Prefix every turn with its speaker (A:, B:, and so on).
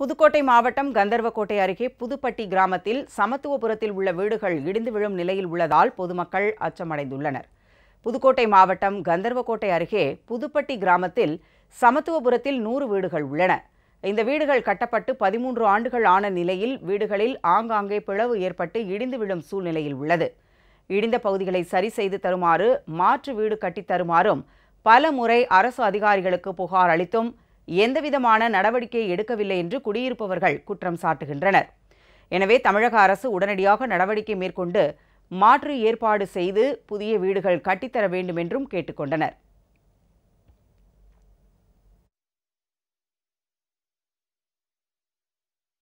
A: புதுக்கோட்டை மாவட்டம் கந்தர்வக்கோட்டை அருகே புதுப்பட்டி கிராமத்தில் சமத்துவபுரத்தில் உள்ள வீடுகள் இடிந்து விழும் நிலையில் உள்ளதால் பொதுமக்கள் அச்சமடைந்துள்ளனர் புதுக்கோட்டை மாவட்டம் கந்தர்வக்கோட்டை அருகே புதுப்பட்டி கிராமத்தில் சமத்துவபுரத்தில் நூறு வீடுகள் உள்ளன இந்த வீடுகள் கட்டப்பட்டு பதிமூன்று ஆண்டுகள் ஆன நிலையில் வீடுகளில் ஆங்காங்கே பிளவு ஏற்பட்டு இடிந்து விழும் சூழ்நிலையில் உள்ளது இடிந்த பகுதிகளை சரி செய்து தருமாறு மாற்று வீடு கட்டித்தருமாறும் பல முறை அரசு அதிகாரிகளுக்கு புகார் அளித்தும் எந்தவிதமான நடவடிக்கை எடுக்கவில்லை என்று குடியிருப்பவர்கள் குற்றம் சாட்டுகின்றனர் எனவே தமிழக அரசு உடனடியாக நடவடிக்கை மேற்கொண்டு மாற்று ஏற்பாடு செய்து புதிய வீடுகள் கட்டித்தர வேண்டும் என்றும் கேட்டுக்கொண்டனர்